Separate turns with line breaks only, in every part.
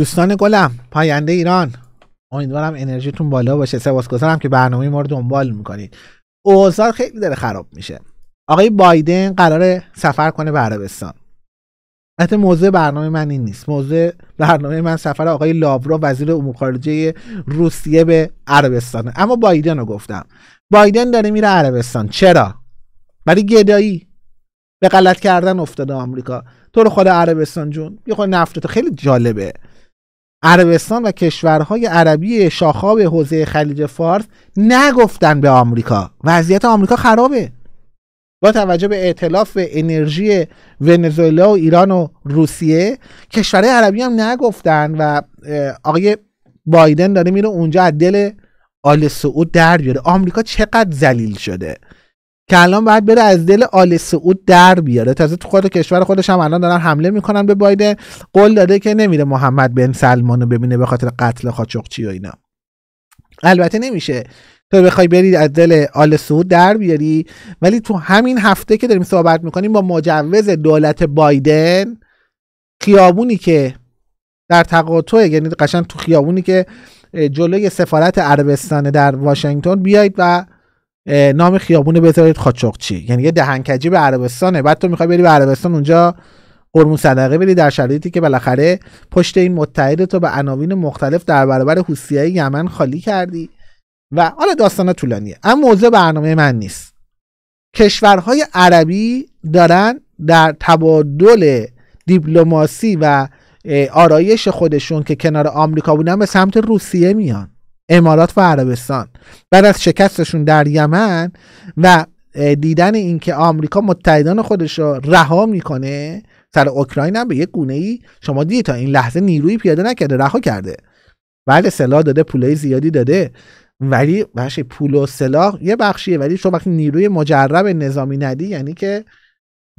دوستان گلم پاینده ایران امیدوارم انرژیتون بالا باشه سپاسگزارم که برنامه ما رو دنبال میکنید اوضاع خیلی داره خراب میشه آقای بایدن قرار سفر کنه به عربستان البته موضوع برنامه من این نیست موضوع برنامه من سفر آقای لابرو وزیر امور خارجه روسیه به عربستانه اما بایدن رو گفتم بایدن داره میره عربستان چرا برای گدایی به غلط کردن افتاده آمریکا تو رو خود عربستان جون یه خود نفتتو خیلی جالبه عربستان و کشورهای عربی شاخاب حوزه خلیج فارس نگفتن به آمریکا وضعیت آمریکا خرابه با توجه به ائتلاف انرژی ونزوئلا و ایران و روسیه کشورهای عربی هم نگفتن و آقای بایدن داره میره اونجا از دل آل سعود در بیاره آمریکا چقدر ذلیل شده که الان باید بره از دل آل سعود در بیاره تازه تو خود کشور خودش هم الان دارن حمله میکنن به بایدن قول داده که نمیره محمد بن سلمانو ببینه به خاطر قتل خاچقچی و اینا البته نمیشه تو بخوای بری از دل آل سعود در بیاری ولی تو همین هفته که داریم صحبت میکنیم با مجوز دولت بایدن خیابونی که در تقاطع یعنی قشن تو خیابونی که جلوی سفارت عربستان در واشنگتن بیایید و نام خیابون بذارید خاچقچی یعنی یه دهنکجی به عربستانه بعد تو میخوای بری به عربستان اونجا قرمون صدقه بری در شرایطی که بالاخره پشت این متحد تو به عناوین مختلف در برابر حوثیای یمن خالی کردی و حالا داستان طولانیه اما موضوع برنامه من نیست کشورهای عربی دارن در تبادل دیپلماسی و آرایش خودشون که کنار آمریکا بودن به سمت روسیه میان امارات و عربستان بعد از شکستشون در یمن و دیدن اینکه آمریکا متحدان خودش رو رها میکنه سر اوکراین هم به یک گونه ای شما دید تا این لحظه نیروی پیاده نکرده رها کرده بعد سلاح داده پولای زیادی داده ولی بخش پول و سلاح یه بخشیه ولی شما وقتی نیروی مجرب نظامی ندی یعنی که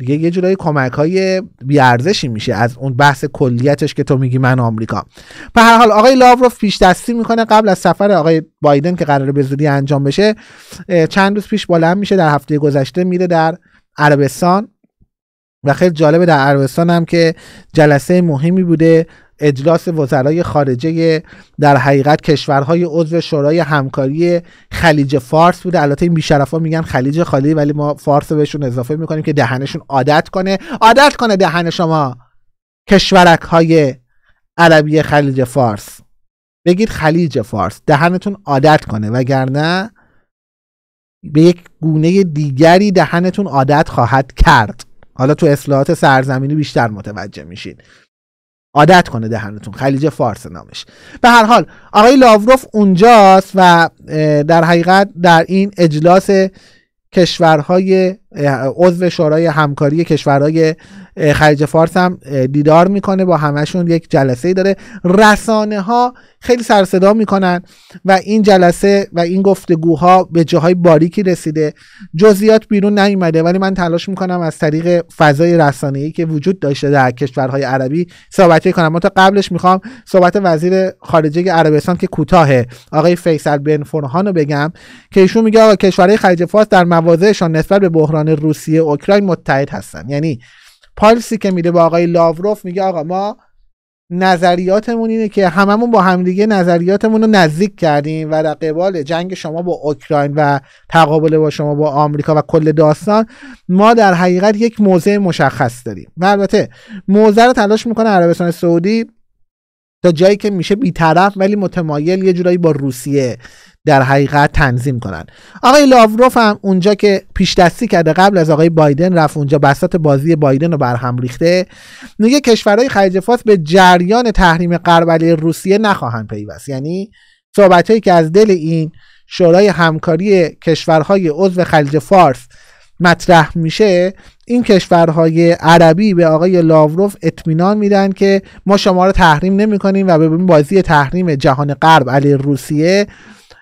دیگه یه جورایی کمک های بیارزشی میشه از اون بحث کلیتش که تو میگی من آمریکا به هر حال آقای لاوروف پیش دستی میکنه قبل از سفر آقای بایدن که قراره به زودی انجام بشه چند روز پیش بلند میشه در هفته گذشته میره در عربستان و خیلی جالبه در عربستان هم که جلسه مهمی بوده اجلاس وزرای خارجه در حقیقت کشورهای عضو شورای همکاری خلیج فارس بوده البته این بیشرفا میگن خلیج خالی ولی ما فارس رو بهشون اضافه میکنیم که دهنشون عادت کنه عادت کنه دهن شما کشورک های عربی خلیج فارس بگید خلیج فارس دهنتون عادت کنه وگرنه به یک گونه دیگری دهنتون عادت خواهد کرد حالا تو اصلاحات سرزمینی بیشتر متوجه میشید عادت کنه دهنتون خلیج فارس نامش به هر حال آقای لاوروف اونجاست و در حقیقت در این اجلاس کشورهای عضو شورای همکاری کشورهای خلیج فارس هم دیدار میکنه با همشون یک جلسه داره رسانه ها خیلی سرصدا میکنن و این جلسه و این گفتگوها به جاهای باریکی رسیده جزئیات بیرون نیومده ولی من تلاش میکنم از طریق فضای رسانه‌ای که وجود داشته در کشورهای عربی صحبت کنم من تا قبلش میخوام صحبت وزیر خارجه عربستان که کوتاه آقای فیصل بن فرهان بگم که ایشون میگه آقا کشورهای خلیج فارس در مواضعشان نسبت به بحران روسیه روسیه اوکراین متحد هستن یعنی پالسی که میده با آقای لاوروف میگه آقا ما نظریاتمون اینه که هممون با همدیگه نظریاتمون رو نزدیک کردیم و در قبال جنگ شما با اوکراین و تقابل با شما با آمریکا و کل داستان ما در حقیقت یک موضع مشخص داریم و البته موضع رو تلاش میکنه عربستان سعودی تا جایی که میشه بیطرف ولی متمایل یه جورایی با روسیه در حقیقت تنظیم کنند. آقای لاوروف هم اونجا که پیش دستی کرده قبل از آقای بایدن رفت اونجا بسات بازی بایدن رو برهم ریخته میگه کشورهای خلیج فارس به جریان تحریم غرب روسیه نخواهند پیوست یعنی هایی که از دل این شورای همکاری کشورهای عضو خلیج فارس مطرح میشه این کشورهای عربی به آقای لاوروف اطمینان میدن که ما شما رو تحریم نمیکنیم و به بازی تحریم جهان غرب علی روسیه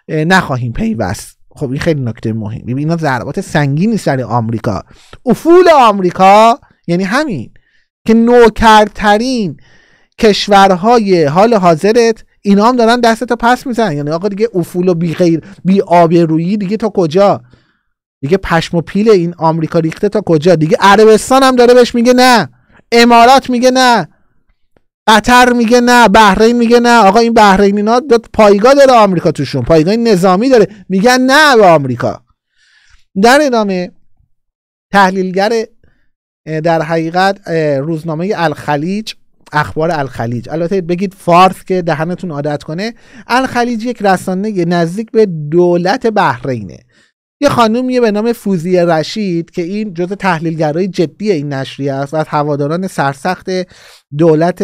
نخواهیم پیوست خب این خیلی نکته مهم اینا ضربات سنگینی سر آمریکا افول آمریکا یعنی همین که نوکرترین کشورهای حال حاضرت اینا هم دارن تا پس میزنن یعنی آقا دیگه افول و بی غیر بی دیگه تا کجا دیگه پشم و پیل این آمریکا ریخته تا کجا دیگه عربستان هم داره بهش میگه نه امارات میگه نه قطر میگه نه بحرین میگه نه آقا این بحرین اینا پایگاه داره آمریکا توشون پایگاه نظامی داره میگن نه به آمریکا در ادامه تحلیلگر در حقیقت روزنامه الخلیج اخبار الخلیج البته بگید فارس که دهنتون عادت کنه الخلیج یک رسانه نزدیک به دولت بحرینه یه خانومیه به نام فوزی رشید که این جزء تحلیلگرای جدی این نشریه است از هواداران سرسخت دولت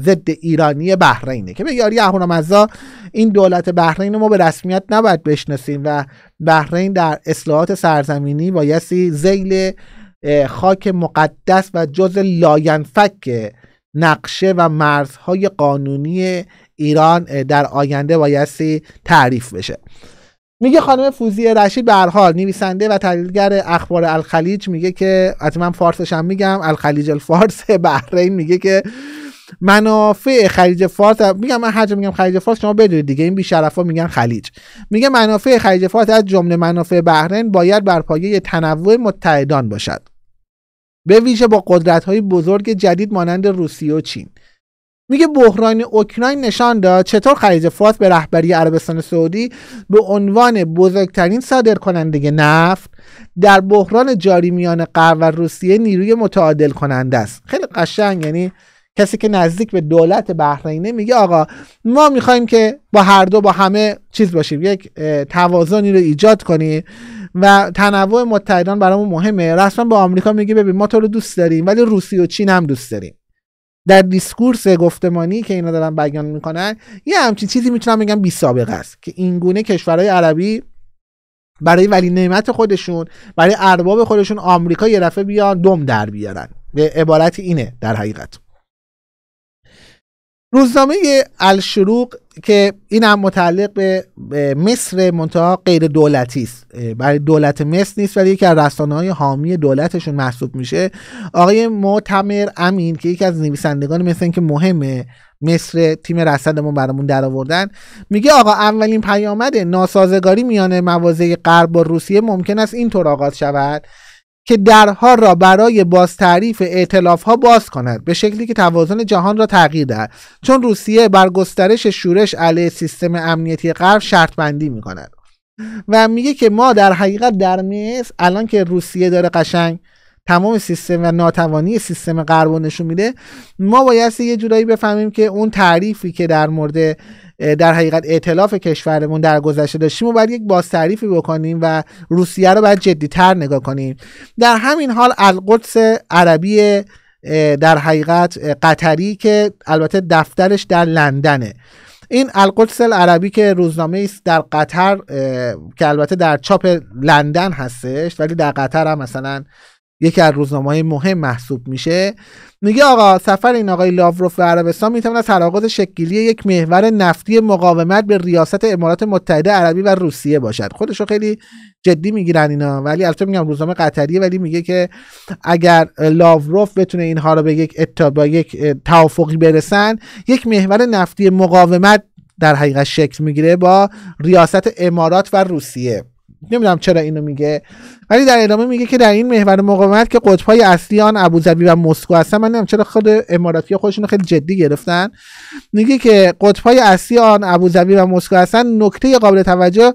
ضد ایرانی بحرینه که به آره، یاری ازا این دولت بحرین رو ما به رسمیت نباید بشناسیم و بحرین در اصلاحات سرزمینی بایستی زیل خاک مقدس و جز لاینفک نقشه و مرزهای قانونی ایران در آینده بایستی تعریف بشه میگه خانم فوزی رشید به هر حال نویسنده و تحلیلگر اخبار الخلیج میگه که حتما فارسش هم میگم الخلیج الفارس بحرین میگه که منافع خلیج فارس میگم من هر میگم خلیج فارس شما بدونید دیگه این ها میگن خلیج میگه منافع خلیج فارس از جمله منافع بحرین باید بر پایه تنوع متحدان باشد به ویژه با قدرت های بزرگ جدید مانند روسیه و چین میگه بحران اوکراین نشان داد چطور خلیج فارس به رهبری عربستان سعودی به عنوان بزرگترین صادرکننده نفت در بحران جاری میان غرب و روسیه نیروی متعادل کننده است خیلی قشنگ یعنی کسی که نزدیک به دولت بحرینه میگه آقا ما میخوایم که با هر دو با همه چیز باشیم یک توازنی رو ایجاد کنیم و تنوع متحدان برامون مهمه رسما به آمریکا میگه ببین ما تو رو دوست داریم ولی روسیه و چین هم دوست داریم در دیسکورس گفتمانی که اینا دارن بیان میکنن یه همچین چیزی میتونم بگم بی سابقه است که اینگونه کشورهای عربی برای ولی نعمت خودشون برای ارباب خودشون آمریکا یه دفعه بیان دم در بیارن به عبارت اینه در حقیقت روزنامه الشروق که این هم متعلق به مصر منتها غیر دولتی است برای دولت مصر نیست ولی یکی از رسانه های حامی دولتشون محسوب میشه آقای معتمر امین که یکی از نویسندگان مثل که مهمه مصر تیم رصدمون برامون در آوردن میگه آقا اولین پیامد ناسازگاری میان موازه غرب با روسیه ممکن است اینطور آغاز شود که درها را برای باز تعریف ائتلاف ها باز کند به شکلی که توازن جهان را تغییر دهد چون روسیه بر گسترش شورش علیه سیستم امنیتی غرب شرط بندی می کند و میگه که ما در حقیقت در مصر الان که روسیه داره قشنگ تمام سیستم و ناتوانی سیستم غرب نشون میده ما باید یه جورایی بفهمیم که اون تعریفی که در مورد در حقیقت اعتلاف کشورمون در گذشته داشتیم و باید یک باز تعریفی بکنیم و روسیه رو باید جدیتر نگاه کنیم در همین حال القدس عربی در حقیقت قطری که البته دفترش در لندنه این القدس العربی که روزنامه است در قطر که البته در چاپ لندن هستش ولی در قطر هم مثلا یکی از های مهم محسوب میشه میگه آقا سفر این آقای لاوروف به عربستان میتونه تراقض شکلی یک محور نفتی مقاومت به ریاست امارات متحده عربی و روسیه باشد خودشو خیلی جدی میگیرن اینا ولی البته میگم روزنامه قطریه ولی میگه که اگر لاوروف بتونه اینها رو به یک با یک توافقی برسن یک محور نفتی مقاومت در حقیقت شکل میگیره با ریاست امارات و روسیه نمیدونم چرا اینو میگه ولی در ادامه میگه که در این محور مقاومت که قطبهای اصلی آن ابوظبی و مسکو هستن من نمیدونم چرا خود اماراتی خودشون خیلی جدی گرفتن میگه که قطبهای اصلی آن ابوظبی و مسکو هستن نکته قابل توجه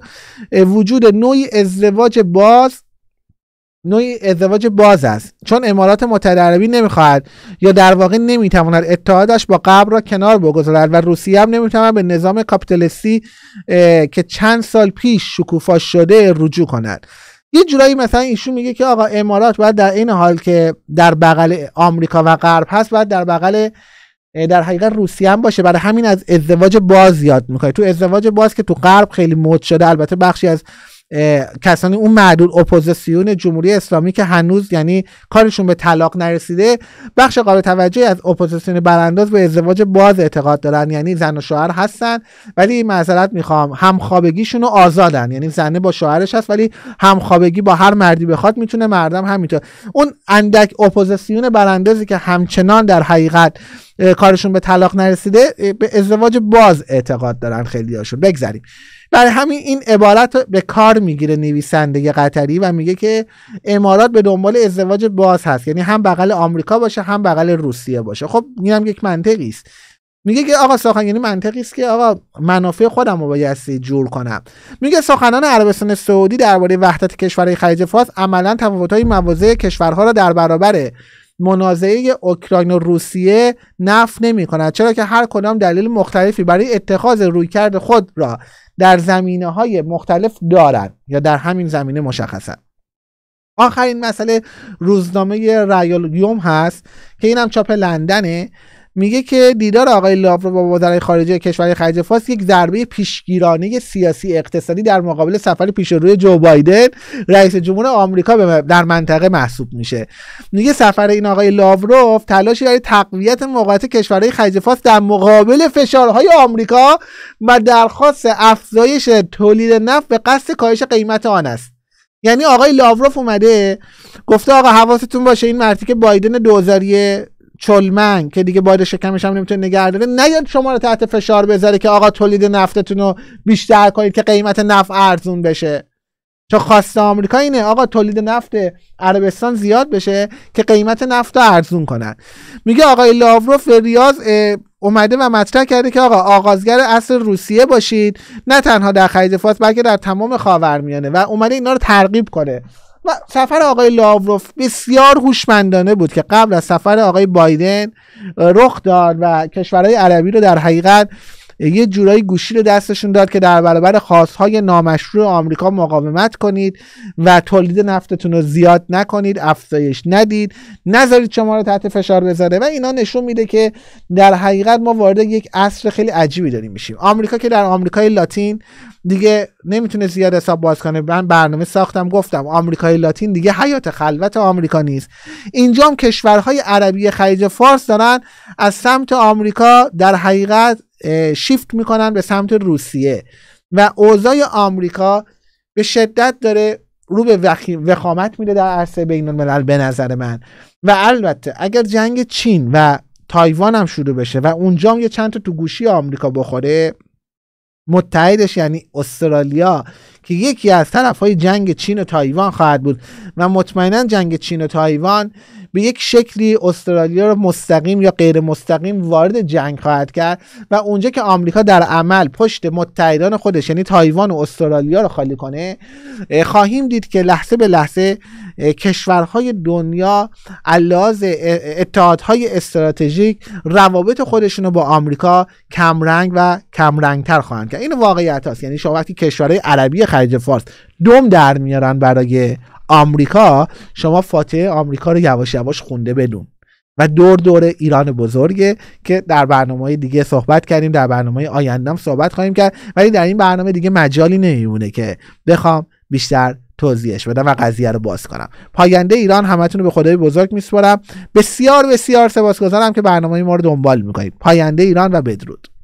وجود نوعی ازدواج باز نوعی ازدواج باز است چون امارات متحده عربی نمیخواهد یا در واقع نمیتواند اتحادش با قبل را کنار بگذارد و روسیه هم نمیتواند به نظام کاپیتالیستی که چند سال پیش شکوفا شده رجوع کند یه جورایی مثلا ایشون میگه که آقا امارات باید در این حال که در بغل آمریکا و غرب هست باید در بغل در حقیقت روسیه هم باشه برای همین از ازدواج باز یاد میکنه تو ازدواج باز که تو غرب خیلی مد شده البته بخشی از کسانی اون معدود اپوزیسیون جمهوری اسلامی که هنوز یعنی کارشون به طلاق نرسیده بخش قابل توجهی از اپوزیسیون برانداز به ازدواج باز اعتقاد دارن یعنی زن و شوهر هستن ولی معذرت میخوام همخوابگیشون رو آزادن یعنی زنه با شوهرش هست ولی همخوابگی با هر مردی بخواد میتونه مردم همینطور اون اندک اپوزیسیون براندازی که همچنان در حقیقت کارشون به طلاق نرسیده به ازدواج باز اعتقاد دارن خیلی هاشون بگذریم برای همین این عبارت به کار میگیره نویسنده قطری و میگه که امارات به دنبال ازدواج باز هست یعنی هم بغل آمریکا باشه هم بغل روسیه باشه خب اینم یک منطقی است میگه که آقا سخن یعنی منطقی است که آقا منافع خودم رو بایستی جور کنم میگه سخنان عربستان سعودی درباره وحدت کشورهای خلیج فارس عملا تفاوت‌های مواضع کشورها را در برابر منازعه اوکراین و روسیه نف نمی کند چرا که هر کدام دلیل مختلفی برای اتخاذ رویکرد خود را در زمینه های مختلف دارند یا در همین زمینه مشخصند آخرین مسئله روزنامه رایال هست که اینم چاپ لندنه میگه که دیدار آقای لاورو با وزرای خارجه کشور خلیج فارس یک ضربه پیشگیرانه سیاسی اقتصادی در مقابل سفر پیش روی جو بایدن رئیس جمهور آمریکا در منطقه محسوب میشه میگه سفر این آقای لاوروف تلاشی برای تقویت موقعیت کشورهای خلیج فارس در مقابل فشارهای آمریکا و درخواست افزایش تولید نفت به قصد کاهش قیمت آن است یعنی آقای لاوروف اومده گفته آقا حواستون باشه این مرتی که بایدن دوزاریه چلمنگ که دیگه باید شکمش هم نمیتونه نگه داره نیاد شما رو تحت فشار بذاره که آقا تولید نفتتون رو بیشتر کنید که قیمت نفت ارزون بشه چون خواسته آمریکا اینه آقا تولید نفت عربستان زیاد بشه که قیمت نفت رو ارزون کنن میگه آقای لاوروف به ریاض اومده و مطرح کرده که آقا آغازگر اصل روسیه باشید نه تنها در خرید فاس بلکه در تمام خاورمیانه و اومده اینا رو ترغیب کنه سفر آقای لاوروف بسیار هوشمندانه بود که قبل از سفر آقای بایدن رخ داد و کشورهای عربی رو در حقیقت یه جورایی گوشی رو دستشون داد که در برابر خواستهای نامشروع آمریکا مقاومت کنید و تولید نفتتون رو زیاد نکنید افزایش ندید نذارید شما رو تحت فشار بذاره و اینا نشون میده که در حقیقت ما وارد یک عصر خیلی عجیبی داریم میشیم آمریکا که در آمریکای لاتین دیگه نمیتونه زیاد حساب باز کنه من برنامه ساختم گفتم آمریکای لاتین دیگه حیات خلوت آمریکا نیست اینجا کشورهای عربی خلیج فارس دارن از سمت آمریکا در حقیقت شیفت میکنن به سمت روسیه و اوضاع آمریکا به شدت داره رو به وخامت میده در عرصه بین الملل به نظر من و البته اگر جنگ چین و تایوان هم شروع بشه و اونجا هم یه چند تا تو گوشی آمریکا بخوره متحدش یعنی استرالیا که یکی از طرف های جنگ چین و تایوان خواهد بود و مطمئنا جنگ چین و تایوان به یک شکلی استرالیا رو مستقیم یا غیر مستقیم وارد جنگ خواهد کرد و اونجا که آمریکا در عمل پشت متحدان خودش یعنی تایوان و استرالیا رو خالی کنه خواهیم دید که لحظه به لحظه کشورهای دنیا علاوه اتحادهای استراتژیک روابط خودشون رو با آمریکا کمرنگ و کمرنگتر خواهند کرد این واقعیت هست یعنی شما وقتی کشورهای عربی خلیج فارس دوم در میارن برای آمریکا شما فاتحه آمریکا رو یواش یواش خونده بدون و دور دور ایران بزرگه که در برنامه دیگه صحبت کردیم در برنامه آیندم صحبت خواهیم کرد ولی در این برنامه دیگه مجالی نمیمونه که بخوام بیشتر توضیحش بدم و قضیه رو باز کنم پاینده ایران همتون رو به خدای بزرگ میسپارم بسیار بسیار سپاسگزارم که برنامه ما رو دنبال میکنید پاینده ایران و بدرود